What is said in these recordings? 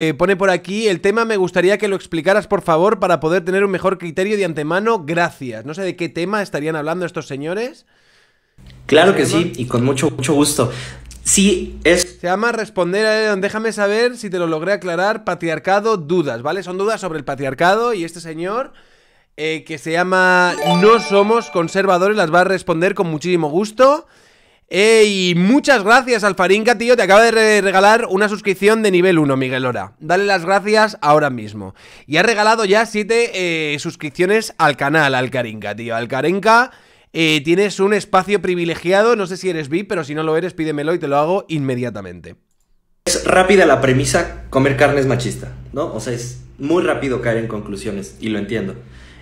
Eh, pone por aquí, el tema me gustaría que lo explicaras por favor para poder tener un mejor criterio de antemano, gracias. No sé de qué tema estarían hablando estos señores. Claro que sí, y con mucho, mucho gusto. Sí, es... Se llama Responder a él déjame saber si te lo logré aclarar, patriarcado, dudas, ¿vale? Son dudas sobre el patriarcado y este señor eh, que se llama No somos conservadores las va a responder con muchísimo gusto. Ey, muchas gracias Alfarinca, tío. Te acaba de regalar una suscripción de nivel 1, Miguel Ora. Dale las gracias ahora mismo. Y ha regalado ya 7 eh, suscripciones al canal, Alcarinca, tío. Al eh, tienes un espacio privilegiado. No sé si eres VIP, pero si no lo eres, pídemelo y te lo hago inmediatamente. Es rápida la premisa, comer carne es machista, ¿no? O sea, es muy rápido caer en conclusiones, y lo entiendo.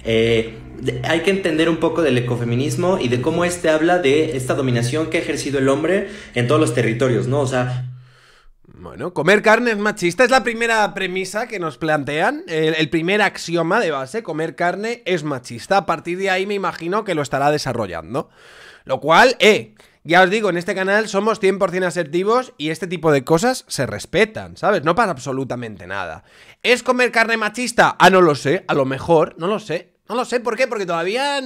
Eh, hay que entender un poco del ecofeminismo y de cómo este habla de esta dominación que ha ejercido el hombre en todos los territorios, ¿no? O sea, bueno, comer carne es machista. Es la primera premisa que nos plantean. El, el, primer axioma de base, comer carne es machista. A partir de ahí me imagino que lo estará desarrollando. Lo cual, eh, ya os digo, en este canal somos 100% asertivos y este tipo de cosas se respetan, ¿sabes? No pasa absolutamente nada. ¿Es comer carne machista? Ah, no lo sé, a lo mejor, no lo sé. No lo sé, ¿por qué? Porque todavía...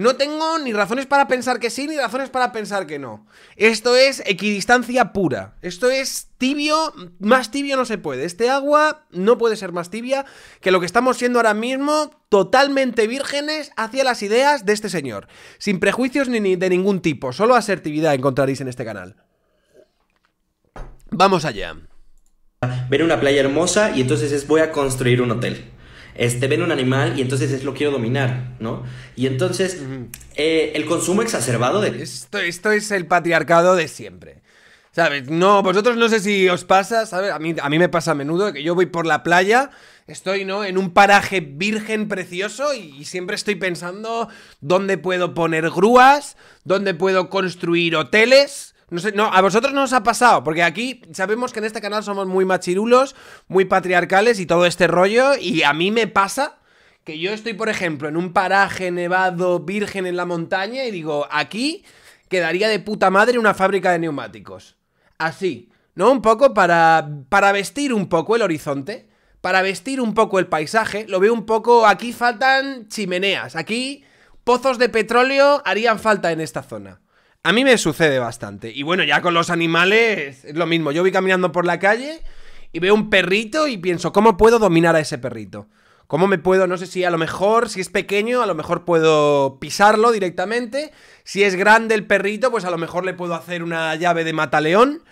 No tengo ni razones para pensar que sí, ni razones para pensar que no. Esto es equidistancia pura. Esto es tibio, más tibio no se puede. Este agua no puede ser más tibia que lo que estamos siendo ahora mismo, totalmente vírgenes hacia las ideas de este señor. Sin prejuicios ni, de ningún tipo, solo asertividad encontraréis en este canal. Vamos allá. Ver una playa hermosa y entonces es voy a construir un hotel este, ven un animal y entonces es lo quiero dominar, ¿no? Y entonces eh, el consumo exacerbado de... Esto, esto es el patriarcado de siempre. ¿Sabes? No, vosotros no sé si os pasa, ¿sabes? A mí, a mí me pasa a menudo que yo voy por la playa, estoy, ¿no? En un paraje virgen precioso y siempre estoy pensando dónde puedo poner grúas, dónde puedo construir hoteles, no sé, no, a vosotros no os ha pasado, porque aquí sabemos que en este canal somos muy machirulos, muy patriarcales y todo este rollo, y a mí me pasa que yo estoy, por ejemplo, en un paraje nevado, virgen en la montaña, y digo, aquí quedaría de puta madre una fábrica de neumáticos. Así, ¿no? Un poco para, para vestir un poco el horizonte, para vestir un poco el paisaje, lo veo un poco, aquí faltan chimeneas, aquí pozos de petróleo harían falta en esta zona. A mí me sucede bastante. Y bueno, ya con los animales es lo mismo. Yo voy caminando por la calle y veo un perrito y pienso, ¿cómo puedo dominar a ese perrito? ¿Cómo me puedo? No sé si a lo mejor, si es pequeño, a lo mejor puedo pisarlo directamente. Si es grande el perrito, pues a lo mejor le puedo hacer una llave de mataleón.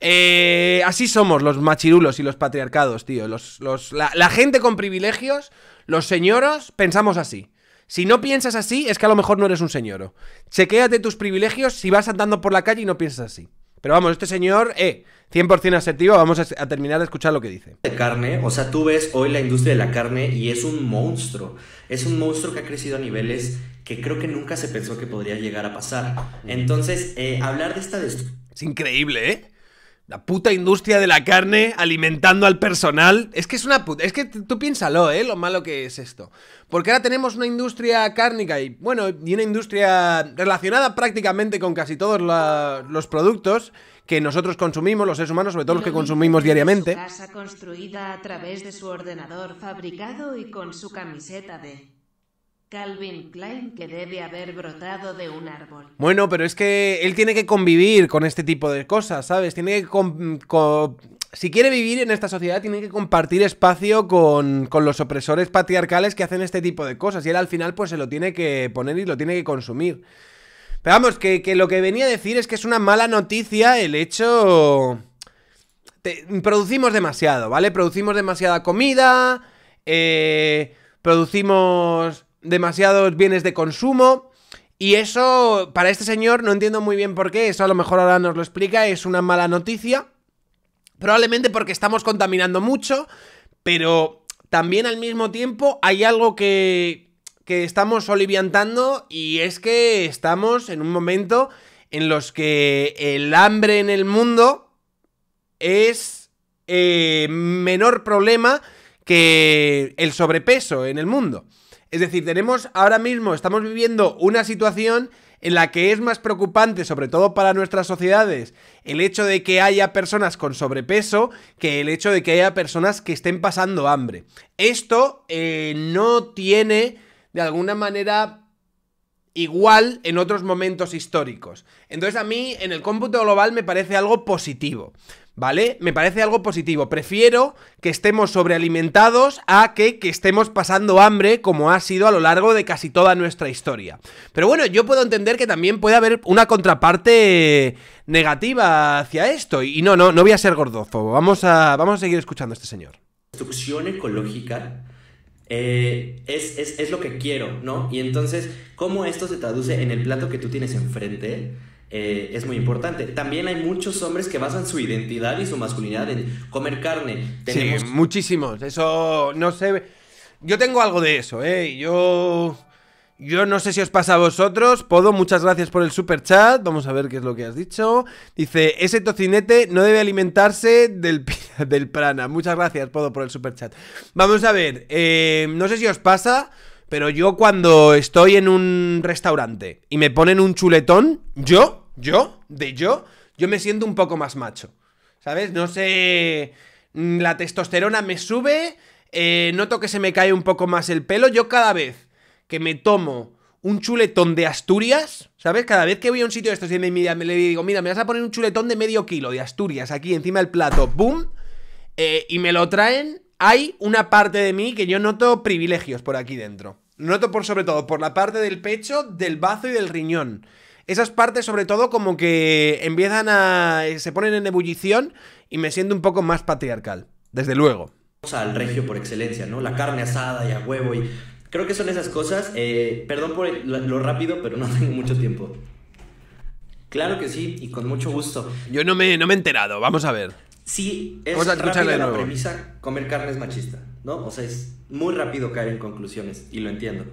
Eh, así somos los machirulos y los patriarcados, tío. Los, los, la, la gente con privilegios, los señoros, pensamos así. Si no piensas así, es que a lo mejor no eres un señor. Chequéate tus privilegios si vas andando por la calle y no piensas así. Pero vamos, este señor, eh, 100% asertivo, vamos a, terminar de escuchar lo que dice. De carne, o sea, tú ves hoy la industria de la carne y es un monstruo. Es un monstruo que ha crecido a niveles que creo que nunca se pensó que podría llegar a pasar. Entonces, eh, hablar de esta... de Es increíble, ¿eh? La puta industria de la carne alimentando al personal. Es que es una puta. Es que tú piénsalo, ¿eh? Lo malo que es esto. Porque ahora tenemos una industria cárnica y, bueno, y una industria relacionada prácticamente con casi todos los productos que nosotros consumimos, los seres humanos, sobre todo los que consumimos diariamente. casa construida a través de su ordenador fabricado y con su camiseta de. Calvin Klein que debe haber brotado de un árbol. Bueno, pero es que él tiene que convivir con este tipo de cosas, ¿sabes? Tiene que... Con, si quiere vivir en esta sociedad, tiene que compartir espacio con, los opresores patriarcales que hacen este tipo de cosas. Y él al final pues se lo tiene que poner y lo tiene que consumir. Pero vamos, que, lo que venía a decir es que es una mala noticia el hecho... producimos demasiado, ¿vale? Producimos demasiada comida, eh, producimos demasiados bienes de consumo. Y eso, para este señor, no entiendo muy bien por qué, eso a lo mejor ahora nos lo explica, es una mala noticia. Probablemente porque estamos contaminando mucho, pero también al mismo tiempo hay algo que, que estamos oliviantando y es que estamos en un momento en los que el hambre en el mundo es eh, menor problema que el sobrepeso en el mundo. Es decir, tenemos ahora mismo, estamos viviendo una situación en la que es más preocupante, sobre todo para nuestras sociedades, el hecho de que haya personas con sobrepeso que el hecho de que haya personas que estén pasando hambre. Esto eh, no tiene, de alguna manera, igual en otros momentos históricos. Entonces a mí en el cómputo global me parece algo positivo. ¿Vale? Me parece algo positivo. Prefiero que estemos sobrealimentados a que, estemos pasando hambre como ha sido a lo largo de casi toda nuestra historia. Pero bueno, yo puedo entender que también puede haber una contraparte negativa hacia esto. Y no, no, no voy a ser gordozo. Vamos a, vamos a seguir escuchando a este señor. Construcción ecológica eh, es, lo que quiero, ¿no? Y entonces, cómo esto se traduce en el plato que tú tienes enfrente eh, es muy importante. También hay muchos hombres que basan su identidad y su masculinidad en comer carne. Sí, muchísimos. Eso no sé. Yo tengo algo de eso, ¿eh? Yo. Yo no sé si os pasa a vosotros. Podo, muchas gracias por el super chat. Vamos a ver qué es lo que has dicho. Dice: Ese tocinete no debe alimentarse del del Prana. Muchas gracias, Podo, por el super chat. Vamos a ver, eh, no sé si os pasa, pero yo cuando estoy en un restaurante y me ponen un chuletón, yo, yo, de yo, yo me siento un poco más macho. ¿Sabes? No sé. Mm, la testosterona me sube. Eh, noto que se me cae un poco más el pelo. Yo cada vez que me tomo un chuletón de Asturias, ¿sabes? Cada vez que voy a un sitio de estos y me, le digo, mira, me vas a poner un chuletón de medio kilo de Asturias aquí encima del plato, ¡boom! Eh, y me lo traen, hay una parte de mí que yo noto privilegios por aquí dentro. Noto por sobre todo por la parte del pecho, del bazo y del riñón. Esas partes sobre todo como que empiezan a... se ponen en ebullición y me siento un poco más patriarcal, desde luego. Al regio por excelencia, ¿no? La carne asada y a huevo y... Creo que son esas cosas. Eh, perdón por lo rápido, pero no tengo mucho tiempo. Claro que sí, y con mucho gusto. Yo no me, no me he enterado, vamos a ver sí es Vamos la premisa, comer carne es machista, ¿no? O sea, es muy rápido caer en conclusiones, y lo entiendo.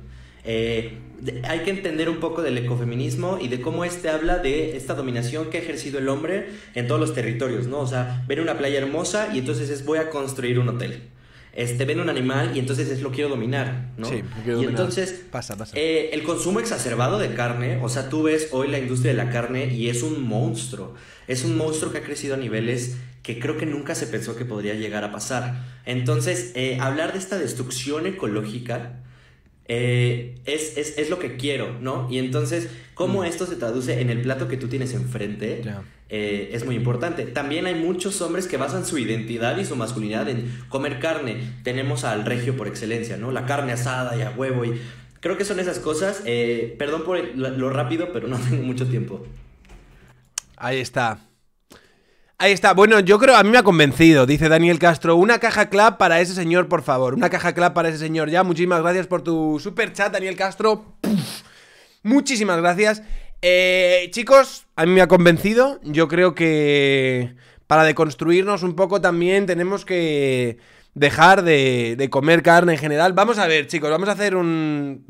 Eh, hay que entender un poco del ecofeminismo y de cómo este habla de esta dominación que ha ejercido el hombre en todos los territorios, ¿no? O sea, ven una playa hermosa y entonces es voy a construir un hotel. Este, ven un animal y entonces es lo quiero dominar, ¿no? Sí, lo y entonces pasa, eh, el consumo exacerbado de carne, o sea, tú ves hoy la industria de la carne y es un monstruo, es un monstruo que ha crecido a niveles que creo que nunca se pensó que podría llegar a pasar. Entonces, eh, hablar de esta destrucción ecológica eh, es, lo que quiero, ¿no? Y entonces, cómo mm. esto se traduce en el plato que tú tienes enfrente eh, es muy importante. También hay muchos hombres que basan su identidad y su masculinidad en comer carne. Tenemos al regio por excelencia, ¿no? La carne asada y a huevo y... Creo que son esas cosas. perdón por lo rápido, pero no tengo mucho tiempo. Ahí está. Ahí está. Bueno, yo creo, a mí me ha convencido, dice Daniel Castro. Una caja clap para ese señor, por favor. Una caja clap para ese señor. Ya, muchísimas gracias por tu super chat, Daniel Castro. Muchísimas gracias. Eh, chicos, a mí me ha convencido. Yo creo que para deconstruirnos un poco también tenemos que dejar de, de comer carne en general. Vamos a ver, chicos, vamos a hacer un...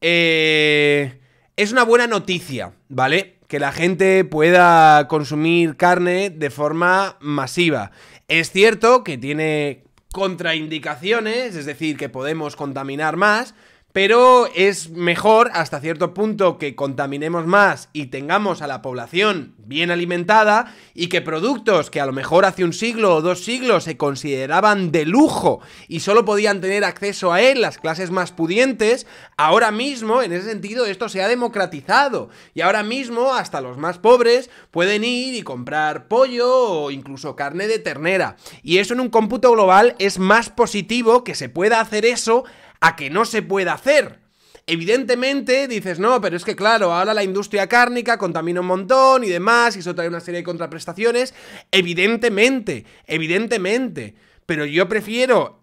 Eh, es una buena noticia, ¿vale? que la gente pueda consumir carne de forma masiva. Es cierto que tiene contraindicaciones, es decir, que podemos contaminar más, pero es mejor hasta cierto punto que contaminemos más y tengamos a la población bien alimentada y que productos que a lo mejor hace un siglo o dos siglos se consideraban de lujo y solo podían tener acceso a él las clases más pudientes, ahora mismo en ese sentido esto se ha democratizado y ahora mismo hasta los más pobres pueden ir y comprar pollo o incluso carne de ternera y eso en un cómputo global es más positivo que se pueda hacer eso a que no se pueda hacer. Evidentemente dices, no, pero es que claro, ahora la industria cárnica contamina un montón y demás, y eso trae una serie de contraprestaciones. Evidentemente, evidentemente. Pero yo prefiero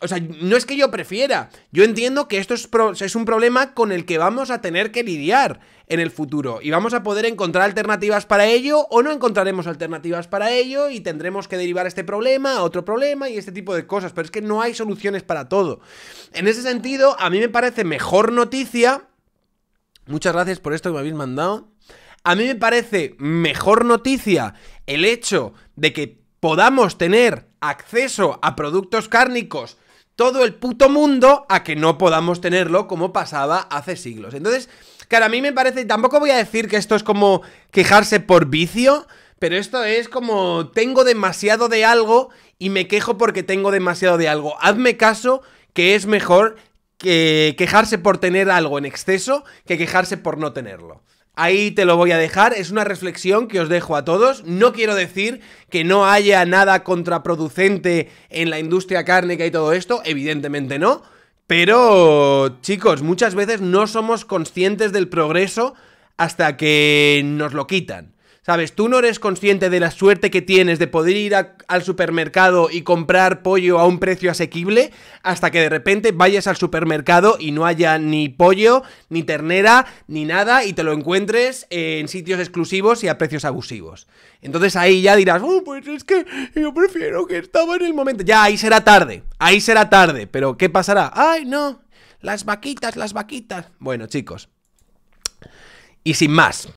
o sea, no es que yo prefiera. Yo entiendo que esto es, un problema con el que vamos a tener que lidiar en el futuro. Y vamos a poder encontrar alternativas para ello o no encontraremos alternativas para ello y tendremos que derivar este problema a otro problema y este tipo de cosas. Pero es que no hay soluciones para todo. En ese sentido, a mí me parece mejor noticia. Muchas gracias por esto que me habéis mandado. A mí me parece mejor noticia el hecho de que podamos tener acceso a productos cárnicos todo el puto mundo a que no podamos tenerlo como pasaba hace siglos. Entonces, claro, a mí me parece, tampoco voy a decir que esto es como quejarse por vicio, pero esto es como tengo demasiado de algo y me quejo porque tengo demasiado de algo. Hazme caso que es mejor que quejarse por tener algo en exceso que quejarse por no tenerlo. Ahí te lo voy a dejar, es una reflexión que os dejo a todos. No quiero decir que no haya nada contraproducente en la industria cárnica y todo esto, evidentemente no, pero chicos, muchas veces no somos conscientes del progreso hasta que nos lo quitan. ¿Sabes? Tú no eres consciente de la suerte que tienes de poder ir al supermercado y comprar pollo a un precio asequible hasta que de repente vayas al supermercado y no haya ni pollo, ni ternera, ni nada y te lo encuentres en sitios exclusivos y a precios abusivos. Entonces ahí ya dirás, oh, pues es que yo prefiero que estaba en el momento. Ya, ahí será tarde, ahí será tarde, pero ¿qué pasará? ¡Ay, no! Las vaquitas, las vaquitas. Bueno, chicos. Y sin más,